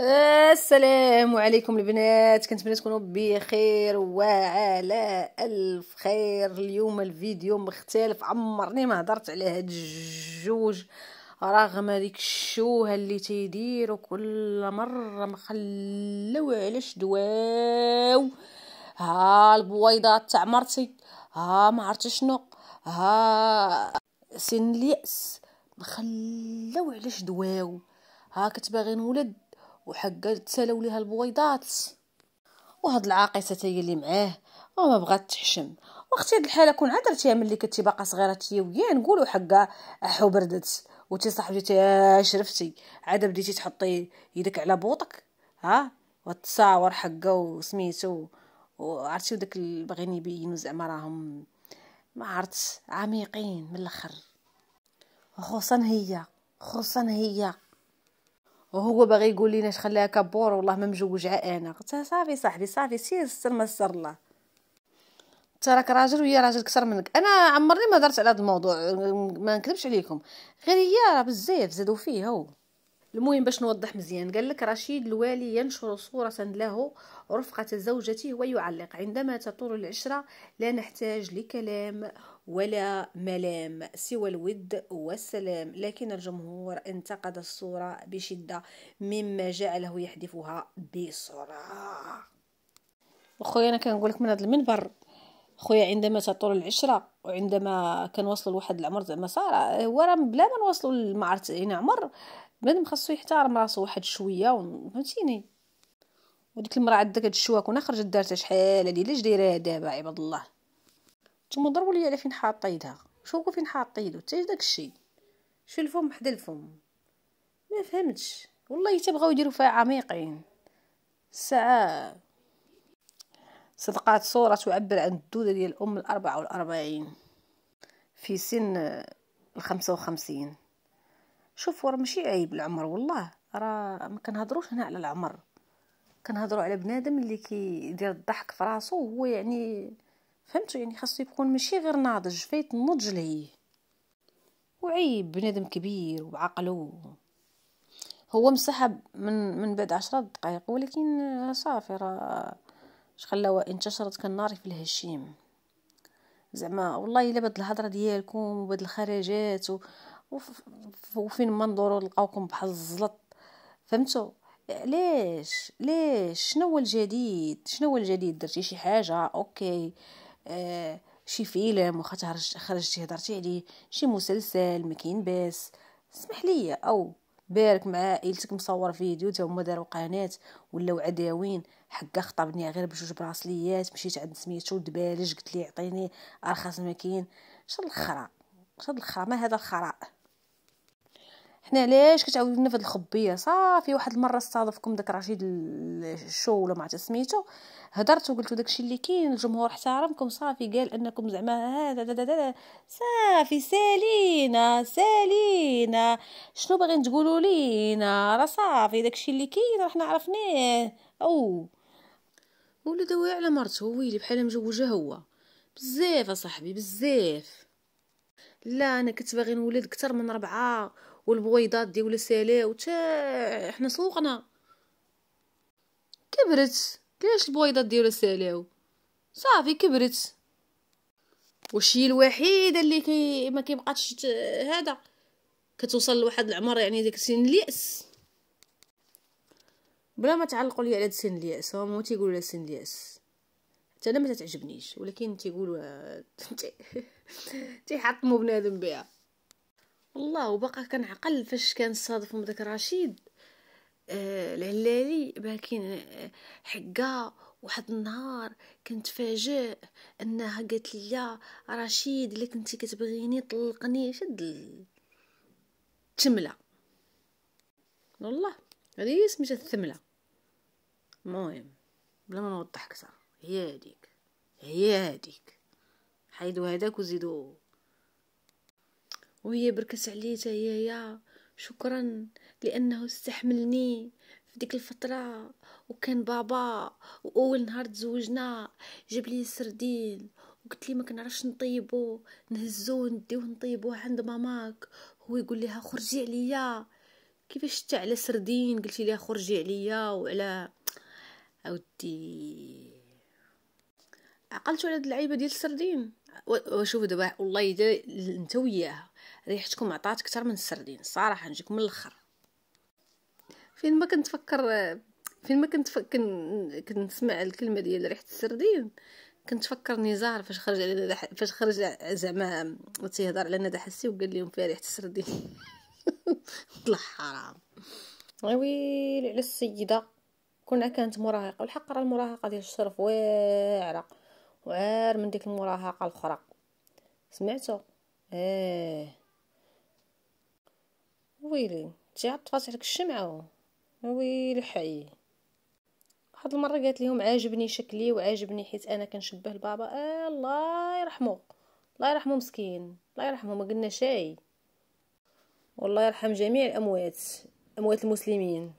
السلام عليكم البنات كنتمنى تكونوا بخير وعلى الف خير اليوم الفيديو مختلف عمرني ما هضرت على هاد الجوج رغم ديك الشوهه اللي تيدير كل مره مخلو علاش دواو ها البويضات تاع مرتي ها ما عرفت شنو ها سن الياس مخلو علاش دواو ها كتبغي نولد وحق تسالوا ليها البويضات وهاد العاقصه هي اللي معاه وما بغات تحشم واختي هاد الحاله كون عذرتيها ملي كنتي باقا صغيره تي وياه نقولوا حقا احو بردت وتي صاحبتي شرفتي عاد بديتي تحطي يدك على بوطك ها وتصاور حقا وسميتو وعرفتي داك باغيين يبينوا زعما راهم ما عرفت عميقين من الاخر خصوصا هي خصوصا هي وهو باغي يقول لينا اش خلاها كابور والله ما مجوجع انا قلت صافي صاحبي صافي سير السر ما سر الله تراك راك راجل وهي راجل كثر منك انا عمرني ما درت على هذا الموضوع ما نكذبش عليكم غير هي راه بزاف زادوا فيه هو المهم باش نوضح مزيان قال لك رشيد الوالي ينشر صورة له رفقة زوجته ويعلق عندما تطول العشرة لا نحتاج لكلام ولا ملام سوى الود والسلام لكن الجمهور انتقد الصورة بشدة مما جعله يحذفها بسرعة أخويا انا كنقول لك من هذا المنبر خويا عندما تطول العشرة وعندما كنوصلوا لواحد العمر زعما صار هو راه بلا ما نوصلوا لما عرفت عمر بنادم خاصو يحترم راسو واحد شويه فهمتيني وديك المراه عندها هاد الشواكونه خرجت دارتها شحال هادي علاش دايراها دابا عباد الله نتوما ضربوا لي على فين حاط يدها شوفوا فين حاط يدو حتى داك الشيء شو الفم حدا الفم ما فهمتش والله حتى بغاو يديروا فيها عميقين ساعه صدقات صورة تعبر عن الدودة ديال الأم الأربعة والأربعين في سن الخمسة وخمسين شوف ورا ماشي عيب العمر والله راه ما كنهضروش هنا على العمر كنهضروا على بنادم اللي كيدير الضحك في راسو هو يعني فهمتوا يعني خاصو يكون ماشي غير ناضج فايت النضج لهيه وعيب بنادم كبير وعقله هو مسحب من من بعد عشرة دقائق ولكن صافي راه اش انتشرت كالنار في الهشيم زعما والله الا بهاد الهضره ديالكم وبهاد الخرجات و... وفين ما ندورو لقاوكم بحال الزلط فهمتوا علاش ليش شنو هو الجديد شنو هو الجديد درتي شي حاجه اوكي آه شي فيلم واخا تهرج خرجتي هضرتي عليه شي مسلسل ما كاين باس اسمح لي او بارك مع عائلتك مصور فيديو تا هما داروا قناه ولاو عداوين حقا خطبني غير بجوج براسليات مشيت عند سميتو دبالج قلت لي عطيني ارخص ما كاين شنو الخرا شنو الخرا ما هذا الخرا حنا علاش كتعاودوا لنا فهاد الخبيه صافي واحد المره استضافكم داك رشيد الشو ولا ما عرفت سميتو هضرت وقلت داكشي اللي كاين الجمهور احترمكم صافي قال انكم زعما هذا صافي سالينا سالينا شنو باغين تقولوا لينا راه صافي داكشي اللي كاين راه حنا عرفناه او ولا دواي على مرته ويلي بحال مجوجه هو بزاف اصاحبي بزاف لا انا كنت باغي نولد اكثر من ربعه والبويضات ديال السلا وتا حنا سوقنا كبرت كلاش البويضات ديال السلاو صافي كبرت وشي الوحيده اللي كي ما كيبقاش هذا كتوصل لواحد العمر يعني ديك سن الياس بلا ما تعلقوا لي على هاد سن الياس هما تيقولوا لها سن الياس حتى انا ما تعجبنيش ولكن تيقولوا آه، تيحطموا بنادم بها والله وبقى كنعقل فاش كان صادفهم داك رشيد آه العلالي باكين آه، حقا واحد النهار فاجئ انها قالت لي رشيد اللي كنتي كتبغيني طلقني شد التمله والله هذه هي سميتها الثمله المهم بلا ما نوضح اكثر هي هذيك هي هذيك حيدو هذاك وزيدو وهي بركت عليه يا شكرا لانه استحملني في ديك الفترة وكان بابا واول نهار تزوجنا جاب لي سردين وقلت لي ما كنعرفش نطيبو نهزو نديوه نطيبوه عند ماماك هو يقول لها خرجي عليا كيفاش شتا على سردين قلتي ليها خرجي عليا وعلى اودي عقلتو على هاد اللعيبه ديال السردين وشوف دابا والله انت وياها ريحتكم عطات اكثر من السردين صراحه نجيك من الاخر فين ما كنتفكر فين ما كنت كنسمع الكلمه ديال ريحه السردين كنتفكر نزار فاش خرج علينا فاش خرج زعما تيهضر على ندى حسي وقال لهم فيها ريحه السردين طلع حرام وي على السيده كنا كانت مراهقه والحق راه المراهقه ديال الشرف واعره وعار من ديك المراهقه الاخرى سمعتو ايه ويلي نتي عاد طفات عليك الشمعة ويلي حي هاد المره قالت لهم عاجبني شكلي وعاجبني حيت انا كنشبه لبابا آه الله يرحمه الله يرحمه مسكين الله يرحمه ما قلنا شي والله يرحم جميع الاموات اموات المسلمين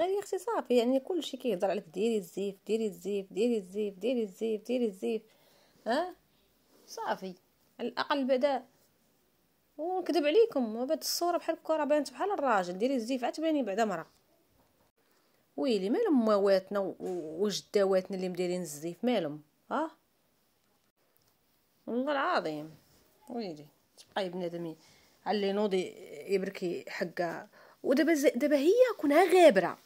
غير اختي صافي يعني كلشي كيهضر عليك ديري الزيف ديري الزيف ديري الزيف ديري الزيف ديري الزيف ها آه، صافي على الاقل بدا ونكذب عليكم وبات الصوره بحال هكا راه بانت بحال الراجل ديري الزيف تباني بعدا مرا ويلي مالهم مواتنا وجداواتنا اللي مديرين الزيف مالهم اه والله العظيم ويلي تبقى بنادم على نوضي يبركي حقا ودابا دابا هي كونها غابره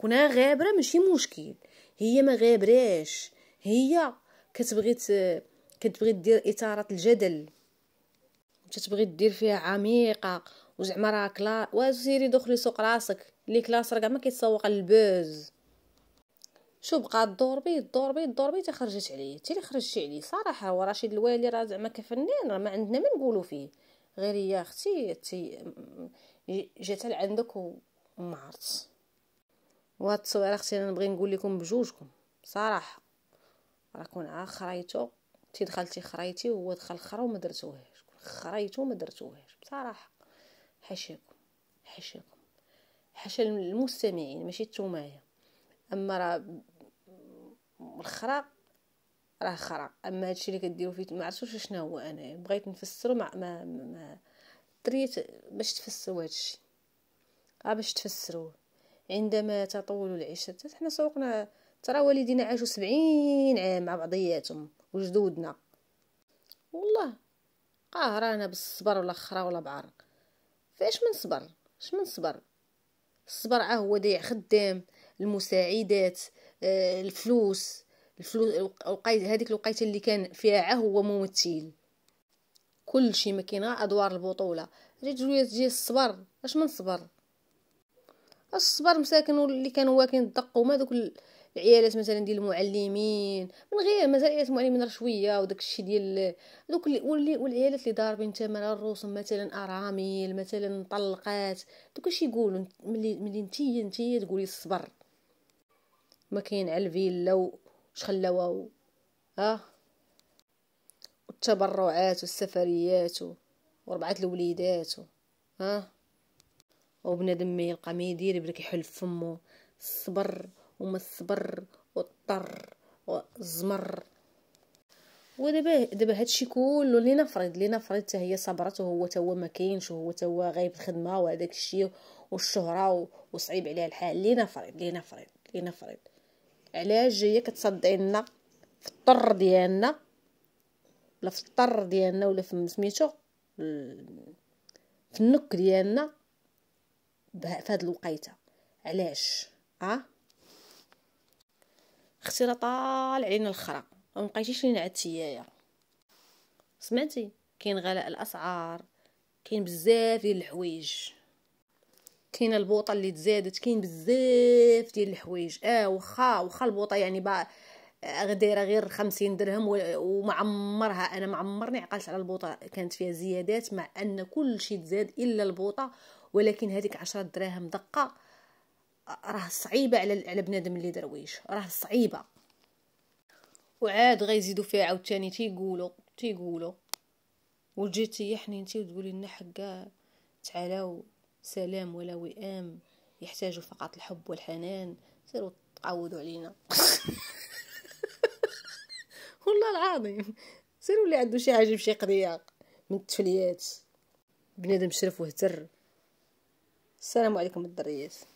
كونها غابره ماشي مشكل هي ما غابراش هي كتبغي كتبغي دير اثاره الجدل تتبغي دير فيها عميقه وزعما راه كلا وسيري دخلي سوق راسك لي كلاس راه كاع ما كيتسوق للبوز شو بقى الدور بي الدور بي الدور بي تخرجت عليا تي اللي خرجتي عليه صراحه ورشيد الوالي راه زعما كفنان راه ما عندنا ما نقولوا فيه غير يا اختي تي جات لعندك وما عرفتش وهاد التصويره اختي انا نبغي نقول لكم بجوجكم صراحه راه كون عا خرايتو تي دخلتي خرايتي وهو دخل خرا وما درتوه خريته ما درتوهاش بصراحه حاشاكم حاشاكم حاشا المستمعين ماشي نتومايا اما راه الخرا راه خرا اما هادشي اللي كديروا فيه ما عرفتش شنو هو انا بغيت نفسرو ما ما, ما دريت باش تفسروا هادشي اه باش تفسروه عندما تطول العشرة حنا سوقنا ترى والدينا عاشوا سبعين عام مع بعضياتهم وجدودنا والله رانا بالصبر ولا خرا ولا بعرق فاش من صبر اش من صبر الصبر عا اه هو ديع خدام المساعدات آه، الفلوس الفلوس الفلوس هذيك الوقيته اللي كان فيها عا اه هو ممثل كل شيء ما كاين ادوار البطوله جات جوية تجي الصبر اش من صبر الصبر مساكن اللي كانوا واكين الدق وما دوك العيالات مثلا ديال المعلمين من غير مثلا عيالات المعلمين راه شويه وداك الشيء ديال دوك والعيالات اللي ضاربين تمر الروس مثلا ارامل مثلا مطلقات دوك الشيء يقولوا ملي ملي نتيا نتيا تقولي الصبر ما كاين على الفيلا واش خلاوها ها والتبرعات والسفريات وربعه الوليدات ها وبنادم ما يلقى ما يدير بدا كيحل فمو الصبر وما الصبر والطر والزمر ودابا دابا هادشي كله اللي نفرض اللي نفرض حتى هي صبرت وهو تا هو ما كاينش وهو تا هو غايب الخدمه وهداك الشيء والشهره وصعيب عليها الحال اللي نفرض اللي نفرض اللي نفرض علاش جايه كتصدعي لنا في الطر ديالنا ولا في الطر ديالنا ولا في سميتو في النك ديالنا في هاد الوقيته علاش اه اختي راه طالع علينا الخرا وما بقيتيش لينا عتيايا سمعتي كاين غلاء الاسعار كاين بزاف ديال الحوايج كاين البوطه اللي تزادت كاين بزاف ديال الحوايج اه واخا واخا البوطه يعني با آه، دايره غير خمسين درهم ومعمرها انا معمرني عقلت على البوطه كانت فيها زيادات مع ان كل شيء تزاد الا البوطه ولكن هذيك عشرة دراهم دقه راه صعيبه على على بنادم اللي درويش راه صعيبه وعاد غيزيدو فيها عاوتاني تيقولوا تيقولوا وجيتي يا حنينتي وتقولي لنا حقا تعالوا سلام ولا وئام يحتاجوا فقط الحب والحنان سيروا تعودوا علينا والله العظيم سيروا اللي عنده شي حاجه بشي قضيه من التفليات بنادم شرف وهتر السلام عليكم الدريات